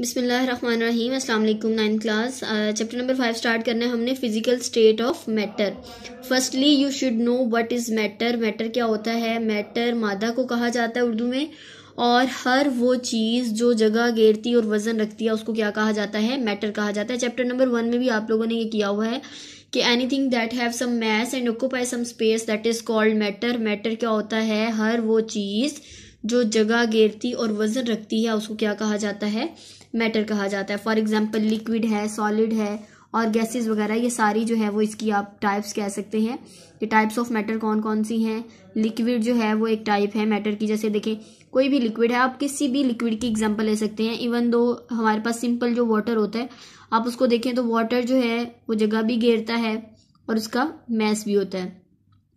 बिसमीम अल्लाम nine class chapter number five start करना है हमने physical state of matter firstly you should know what is matter matter क्या होता है मैटर मादा को कहा जाता है उर्दू में और हर वो चीज़ जो जगह घेरती और वज़न रखती है उसको क्या कहा जाता है मैटर कहा जाता है चैप्टर नंबर वन में भी आप लोगों ने ये किया हुआ है कि anything that have some mass and occupy some space that is called matter matter क्या होता है हर वो चीज़ जो जगह घेरती और वज़न रखती है उसको क्या कहा जाता है मैटर कहा जाता है फॉर एग्जाम्पल लिक्विड है सॉलिड है और गैसेस वगैरह ये सारी जो है वो इसकी आप टाइप्स कह सकते हैं कि टाइप्स ऑफ मैटर कौन कौन सी हैं लिक्विड जो है वो एक टाइप है मैटर की जैसे देखें कोई भी लिक्विड है आप किसी भी लिक्विड की एग्जांपल ले सकते हैं इवन दो हमारे पास सिंपल जो वाटर होता है आप उसको देखें तो वाटर जो है वो जगह भी घेरता है और उसका मैस भी होता है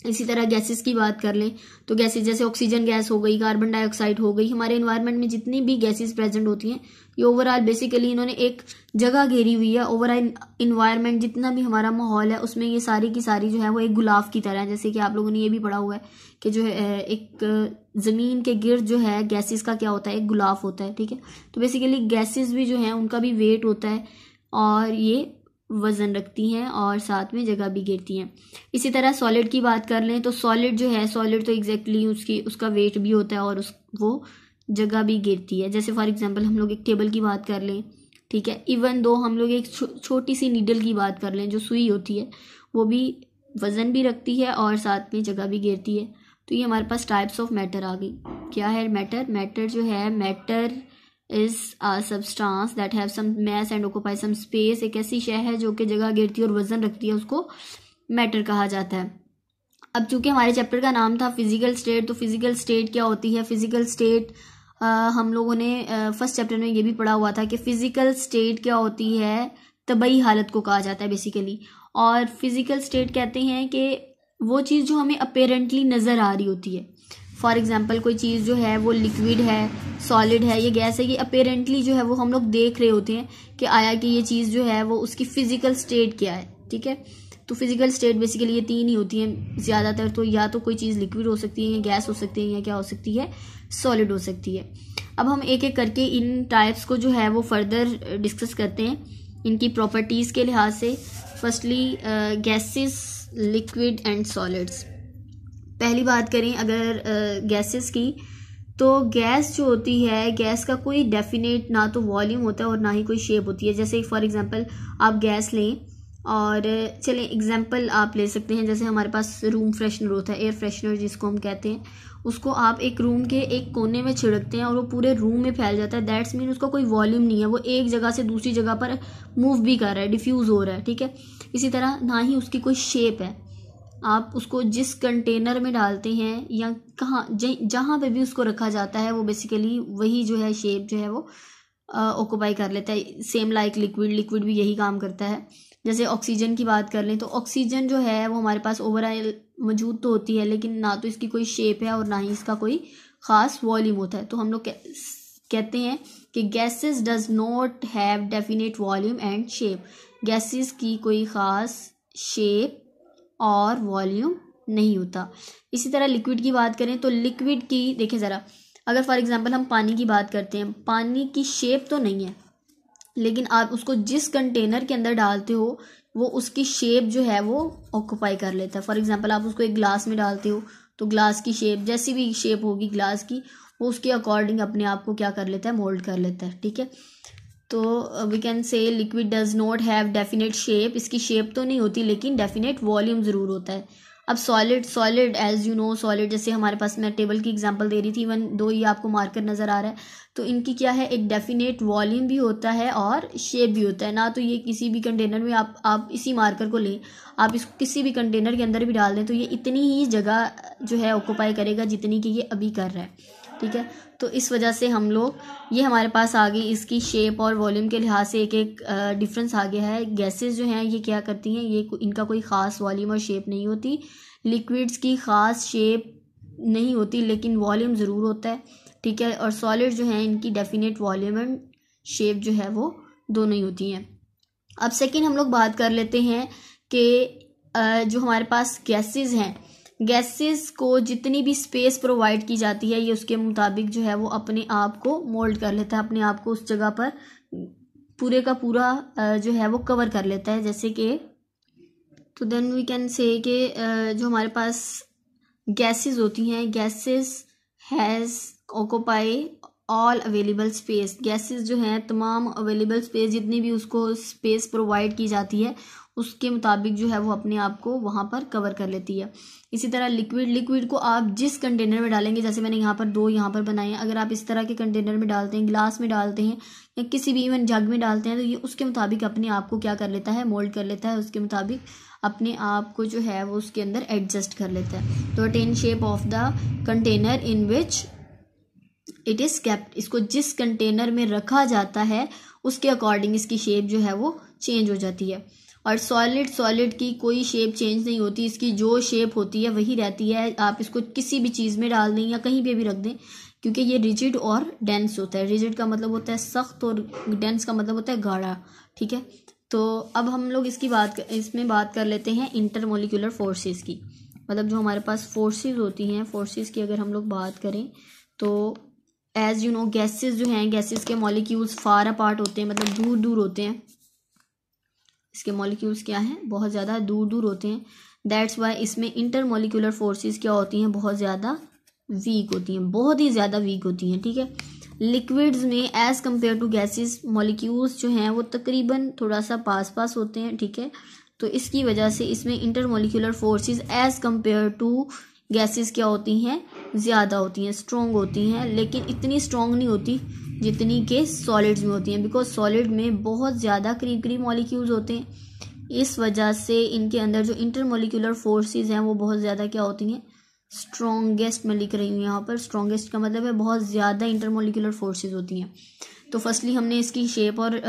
इसी तरह गैसेस की बात कर लें तो गैसेस जैसे ऑक्सीजन गैस हो गई कार्बन डाइऑक्साइड हो गई हमारे इन्वायरमेंट में जितनी भी गैसेस प्रेजेंट होती हैं ये ओवरऑल बेसिकली इन्होंने एक जगह घेरी हुई है ओवरऑल इन्वायरमेंट जितना भी हमारा माहौल है उसमें ये सारी की सारी जो है वो एक गुलाब की तरह है जैसे कि आप लोगों ने ये भी पढ़ा हुआ है कि जो है एक ज़मीन के गिर्द जो है गैसेज का क्या होता है एक गुलाब होता है ठीक है तो बेसिकली गैसेस भी जो है उनका भी वेट होता है और ये वज़न रखती हैं और साथ में जगह भी गिरती हैं इसी तरह सॉलिड की बात कर लें तो सॉलिड जो है सॉलिड तो एग्जैक्टली exactly उसकी उसका वेट भी होता है और उस वो जगह भी गिरती है जैसे फॉर एग्जांपल हम लोग एक टेबल की बात कर लें ठीक है इवन दो हम लोग एक छो, छोटी सी नीडल की बात कर लें जो सुई होती है वो भी वज़न भी रखती है और साथ में जगह भी गिरती है तो ये हमारे पास टाइप्स ऑफ मैटर आ गई क्या है मैटर मैटर जो है matter is a substance that have some mass and occupy some space एक ऐसी शय है जो कि जगह गिरती है और वजन रखती है उसको मैटर कहा जाता है अब चूंकि हमारे चैप्टर का नाम था फिजिकल स्टेट तो फिजिकल स्टेट क्या होती है फिजिकल स्टेट हम लोगों ने फर्स्ट चैप्टर में ये भी पढ़ा हुआ था कि फिजिकल स्टेट क्या होती है तबई हालत को कहा जाता है बेसिकली और फिजिकल स्टेट कहते हैं कि वो चीज़ जो हमें अपेरेंटली नज़र आ रही होती है फॉर एग्जाम्पल कोई चीज़ जो है वो लिक्विड है सॉलिड है ये गैस है ये अपेरेंटली जो है वो हम लोग देख रहे होते हैं कि आया कि ये चीज़ जो है वो उसकी फिजिकल स्टेट क्या है ठीक है तो फिजिकल स्टेट बेसिकली ये तीन ही होती हैं ज़्यादातर तो या तो कोई चीज़ लिक्विड हो सकती है या गैस हो सकती है या क्या हो सकती है सॉलिड हो सकती है अब हम एक एक करके इन टाइप्स को जो है वो फर्दर डिस्कस uh, करते हैं इनकी प्रॉपर्टीज़ के लिहाज से firstly gases liquid and solids पहली बात करें अगर गैसेस की तो गैस जो होती है गैस का कोई डेफिनेट ना तो वॉल्यूम होता है और ना ही कोई शेप होती है जैसे फॉर एग्जांपल आप गैस लें और चले एग्जांपल आप ले सकते हैं जैसे हमारे पास रूम फ्रेशनर होता है एयर फ्रेशनर जिसको हम कहते हैं उसको आप एक रूम के एक कोने में छिड़कते हैं और वो पूरे रूम में फैल जाता है दैट्स मीन उसका कोई वॉल्यूम नहीं है वो एक जगह से दूसरी जगह पर मूव भी कर रहा है डिफ्यूज़ हो रहा है ठीक है इसी तरह ना ही उसकी कोई शेप है आप उसको जिस कंटेनर में डालते हैं या कहाँ जहाँ पे भी उसको रखा जाता है वो बेसिकली वही जो है शेप जो है वो ऑक्यूपाई कर लेता है सेम लाइक लिक्विड लिक्विड भी यही काम करता है जैसे ऑक्सीजन की बात कर लें तो ऑक्सीजन जो है वो हमारे पास ओवरऑल मौजूद तो होती है लेकिन ना तो इसकी कोई शेप है और ना ही इसका कोई ख़ास वॉल्यूम होता है तो हम लोग कहते हैं कि gases does not have definite volume and shape gases की कोई ख़ास शेप और वॉल्यूम नहीं होता इसी तरह लिक्विड की बात करें तो लिक्विड की देखें ज़रा अगर फॉर एग्ज़ाम्पल हम पानी की बात करते हैं पानी की शेप तो नहीं है लेकिन आप उसको जिस कंटेनर के अंदर डालते हो वो उसकी शेप जो है वो ऑक्यूपाई कर लेता है फॉर एग्ज़ाम्पल आप उसको एक ग्लास में डालते हो तो ग्लास की शेप जैसी भी शेप होगी ग्लास की वो उसके अकॉर्डिंग अपने आप को क्या कर लेता है मोल्ड कर लेता है ठीक है तो we can say liquid does not have definite shape इसकी शेप तो नहीं होती लेकिन डेफिनेट वॉल्यूम ज़रूर होता है अब solid solid as you know solid जैसे हमारे पास मैं टेबल की एग्जांपल दे रही थी इवन दो ये आपको मार्कर नज़र आ रहा है तो इनकी क्या है एक डेफिनेट वॉल्यूम भी होता है और शेप भी होता है ना तो ये किसी भी कंटेनर में आप आप इसी मार्कर को लें आप इसको किसी भी कंटेनर के अंदर भी डाल दें तो ये इतनी ही जगह जो है ऑक्यूपाई करेगा जितनी कि ये अभी कर रहा है ठीक है तो इस वजह से हम लोग ये हमारे पास आ गई इसकी शेप और वॉल्यूम के लिहाज से एक एक डिफरेंस आ गया है गैसेस जो हैं ये क्या करती हैं ये इनका कोई ख़ास वॉल्यूम और शेप नहीं होती लिक्विड्स की ख़ास शेप नहीं होती लेकिन वॉल्यूम ज़रूर होता है ठीक है और सॉलिड जो हैं इनकी डेफिनेट वॉल्यूम एंड शेप जो है वो दोनों ही होती हैं अब सेकेंड हम लोग बात कर लेते हैं कि जो हमारे पास गैसेज हैं गैसेस को जितनी भी स्पेस प्रोवाइड की जाती है ये उसके मुताबिक जो है वो अपने आप को मोल्ड कर लेता है अपने आप को उस जगह पर पूरे का पूरा जो है वो कवर कर लेता है जैसे कि तो देन वी कैन से के जो हमारे पास गैसेस होती हैं gases has occupy all available space gases जो हैं तमाम अवेलेबल स्पेस जितनी भी उसको स्पेस प्रोवाइड की जाती है उसके मुताबिक जो है वो अपने आप को वहाँ पर कवर कर लेती है इसी तरह लिक्विड लिक्विड को आप जिस कंटेनर में डालेंगे जैसे मैंने यहाँ पर दो यहाँ पर बनाए हैं अगर आप इस तरह के कंटेनर में डालते हैं ग्लास में डालते हैं या किसी भी इवन जग में डालते हैं तो ये उसके मुताबिक अपने आप को क्या कर लेता है मोल्ड कर लेता है उसके मुताबिक अपने आप को जो है वो उसके अंदर एडजस्ट कर लेता है तो attain shape of the container in which it is kept इसको जिस कंटेनर में रखा जाता है उसके अकॉर्डिंग इसकी शेप जो है वो चेंज हो जाती है और सॉलिड सॉलिड की कोई शेप चेंज नहीं होती इसकी जो शेप होती है वही रहती है आप इसको किसी भी चीज़ में डाल दें या कहीं पे भी रख दें क्योंकि ये रिजिड और डेंस होता है रिजिड का मतलब होता है सख्त और डेंस का मतलब होता है गाढ़ा ठीक है तो अब हम लोग इसकी बात इसमें बात कर लेते हैं इंटरमोलिकुलर फोर्सेज की मतलब जो हमारे पास फोर्सेज होती हैं फोर्सेज की अगर हम लोग बात करें तो एज़ यू नो गैसेस जो हैं गैसेस के मॉलिक्यूल्स फार अपार्ट होते हैं मतलब दूर दूर होते हैं इसके मॉलिक्यूल्स क्या हैं बहुत ज़्यादा दूर दूर होते हैं दैट्स वाई इसमें इंटर मोलिकुलर फोर्सेज क्या होती हैं बहुत ज़्यादा वीक होती हैं बहुत ही ज़्यादा वीक होती हैं ठीक है लिक्विड्स में as compare to gases molecules जो हैं वो तकरीबन थोड़ा सा पास पास होते हैं ठीक है तो इसकी वजह से इसमें intermolecular forces as compare to gases क्या होती हैं ज़्यादा होती हैं स्ट्रॉन्ग होती हैं लेकिन इतनी स्ट्रॉन्ग नहीं होती जितनी के सॉलिड्स में होती हैं बिकॉज सॉलिड में बहुत ज़्यादा करीब करीब मॉलिक्यूल्स होते हैं इस वजह से इनके अंदर जो इंटरमोलिकुलर फ़ोर्सेज़ हैं वो बहुत ज़्यादा क्या होती हैं स्ट्रॉन्गेस्ट मैं लिख रही हूँ यहाँ पर स्ट्रॉन्गेस्ट का मतलब है बहुत ज़्यादा इंटरमोलिकुलर फोर्सेज होती हैं तो फर्स्टली हमने इसकी शेप और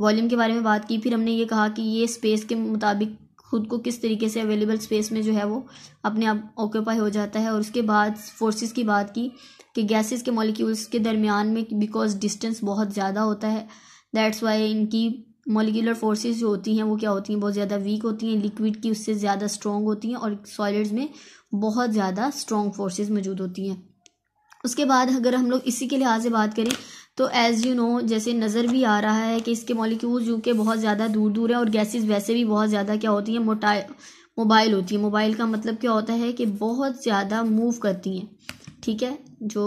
वॉल्यूम के बारे में बात की फिर हमने ये कहा कि ये स्पेस के मुताबिक खुद को किस तरीके से अवेलेबल स्पेस में जो है वो अपने आप ऑक्यूपाई हो जाता है और उसके बाद फोर्सेस की बात की कि गैसेस के मॉलिक्यूल्स के दरमियान में बिकॉज डिस्टेंस बहुत ज़्यादा होता है दैट्स वाई इनकी मोलिकुलर फोर्सेस जो होती हैं वो क्या होती हैं बहुत ज़्यादा वीक होती हैं लिक्विड की उससे ज़्यादा स्ट्रॉन्ग होती हैं और सॉलिड्स में बहुत ज़्यादा स्ट्रॉन्ग फोर्सेज मौजूद होती हैं उसके बाद अगर हम लोग इसी के लिहाज से बात करें तो एज़ यू नो जैसे नज़र भी आ रहा है कि इसके मॉलिक्यूल्स जो के बहुत ज़्यादा दूर दूर हैं और गैसेस वैसे भी बहुत ज़्यादा क्या होती हैं मोटा मोबाइल होती है मोबाइल का मतलब क्या होता है कि बहुत ज़्यादा मूव करती हैं ठीक है जो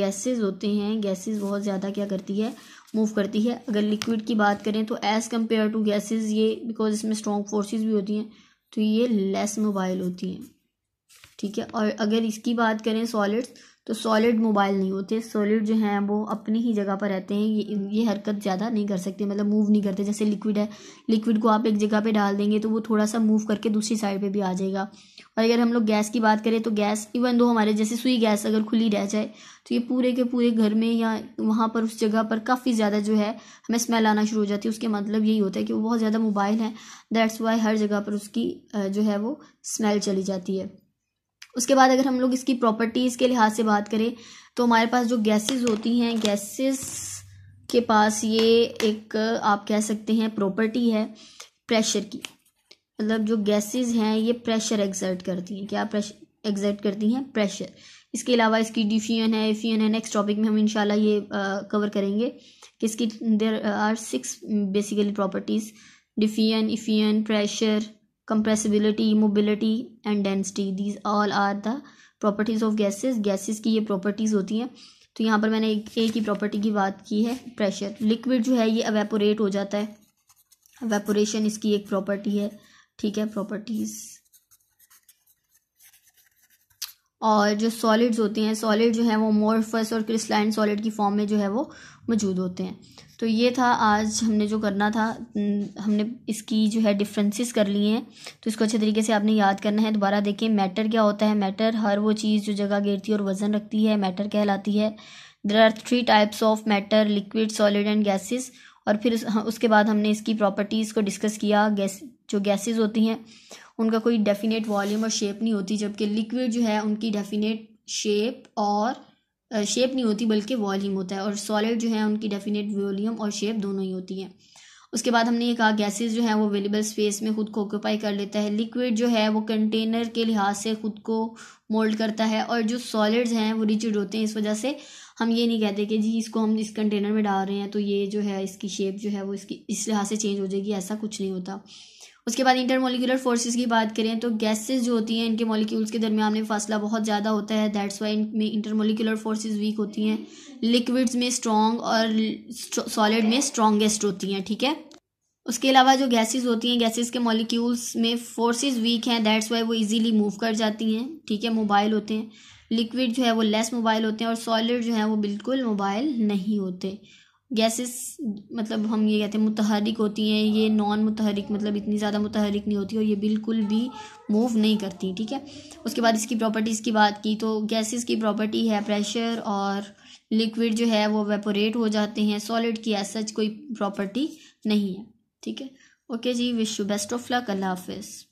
गैसेस होते हैं गैसेस बहुत ज़्यादा क्या करती है मूव करती है अगर लिक्विड की बात करें तो एज़ कम्पेयर टू गैसेज ये बिकॉज इसमें स्ट्रॉन्ग फोर्सेज भी होती हैं तो ये लेस मोबाइल होती हैं ठीक है और अगर इसकी बात करें सॉलिड्स तो सॉलिड मोबाइल नहीं होते सॉलिड जो हैं वो अपनी ही जगह पर रहते हैं ये ये हरकत ज़्यादा नहीं कर सकते मतलब मूव नहीं करते जैसे लिक्विड है लिक्विड को आप एक जगह पे डाल देंगे तो वो थोड़ा सा मूव करके दूसरी साइड पे भी आ जाएगा और अगर हम लोग गैस की बात करें तो गैस इवन दो हमारे जैसे सुई गैस अगर खुली रह जाए तो ये पूरे के पूरे घर में या वहाँ पर उस जगह पर काफ़ी ज़्यादा जो है हमें स्मेल आना शुरू हो जाती है उसके मतलब यही होता है कि वो बहुत ज़्यादा मोबाइल है दैट्स वाई हर जगह पर उसकी जो है वो स्मेल चली जाती है उसके बाद अगर हम लोग इसकी प्रॉपर्टीज़ के लिहाज से बात करें तो हमारे पास जो गैसेस होती हैं गैसेस के पास ये एक आप कह सकते हैं प्रॉपर्टी है प्रेशर की मतलब जो गैसेस हैं ये प्रेशर एग्जर्ट करती हैं क्या प्रेशर एग्जर्ट करती हैं प्रेशर इसके अलावा इसकी डिफ्यूजन है एफ्यूजन है नेक्स्ट टॉपिक में हम इंशाल्लाह ये आ, कवर करेंगे कि इसकी there are six basically properties diffusion effusion pressure compressibility mobility and density these all are the properties of gases gases की ये प्रॉपर्टीज़ होती हैं तो यहाँ पर मैंने एक एक ही प्रॉपर्टी की बात की है प्रेशर लिक्विड जो है ये अवेपोरेट हो जाता है अवेपोरेशन इसकी एक प्रॉपर्टी है ठीक है प्रॉपर्टीज़ और जो सॉलिड्स होते हैं सॉलिड जो है वो मोरफस और क्रिस्टलाइन सॉलिड की फॉर्म में जो है वो मौजूद होते हैं तो ये था आज हमने जो करना था हमने इसकी जो है डिफरेंसेस कर लिए हैं तो इसको अच्छे तरीके से आपने याद करना है दोबारा देखें मैटर क्या होता है मैटर हर वो चीज़ जो जगह गिरती है और वज़न रखती है मैटर कहलाती है there are three types of matter liquid solid and gases और फिर उस, हाँ, उसके बाद हमने इसकी प्रॉपर्टीज़ को डिस्कस किया गैस जो गैसेज होती हैं उनका कोई डेफिनेट वॉल्यूम और शेप नहीं होती जबकि लिक्विड जो है उनकी डेफिनेट शेप और शेप नहीं होती बल्कि वॉल्यूम होता है और सॉलिड जो है उनकी डेफिनेट वॉल्यूम और शेप दोनों ही होती हैं उसके बाद हमने ये कहा गैसेस जो है वो अवेलेबल स्पेस में खुद को ऑक्यूपाई कर लेता है लिक्विड जो है वो कंटेनर के लिहाज से खुद को मोल्ड करता है और जो सॉलिड्स हैं वो रिजिड होते हैं इस वजह से हम ये नहीं कहते कि जी इसको हम इस कंटेनर में डाल रहे हैं तो ये जो है इसकी शेप जो है वो इसकी इस लिहाज से चेंज हो जाएगी ऐसा कुछ नहीं होता उसके बाद इंटरमोलिकुलर फोर्सेज की बात करें तो गैसेज जो होती हैं इनके मॉलिक्यूल्स के दरमियान में फासला बहुत ज़्यादा होता है दैट्स वाई इनमें इंटरमोलिकुलर फोर्सेज वीक होती हैं लिक्विड्स में स्ट्रॉन्ग और सॉलिड में स्ट्रॉन्गेस्ट होती हैं ठीक है उसके अलावा जो गैसेज होती हैं गैसेज के मॉलिक्यूल्स में फोर्सेज वीक हैं दैट्स वाई वो ईजीली मूव कर जाती हैं ठीक है मोबाइल होते हैं लिक्विड जो है वो लेस मोबाइल होते हैं और सॉलिड जो है वो बिल्कुल मोबाइल नहीं होते गैसेस मतलब हम ये कहते हैं मुतहरिक होती हैं ये नॉन मुतहरक मतलब इतनी ज़्यादा मुतहरिक नहीं होती और ये बिल्कुल भी मूव नहीं करती ठीक है उसके बाद इसकी प्रॉपर्टीज़ की बात की तो गैसेस की प्रॉपर्टी है प्रेशर और लिक्विड जो है वो वेपोरेट हो जाते हैं सॉलिड की ऐसा सच कोई प्रॉपर्टी नहीं है ठीक है ओके जी wish you best of luck अल्लाह हाफिज़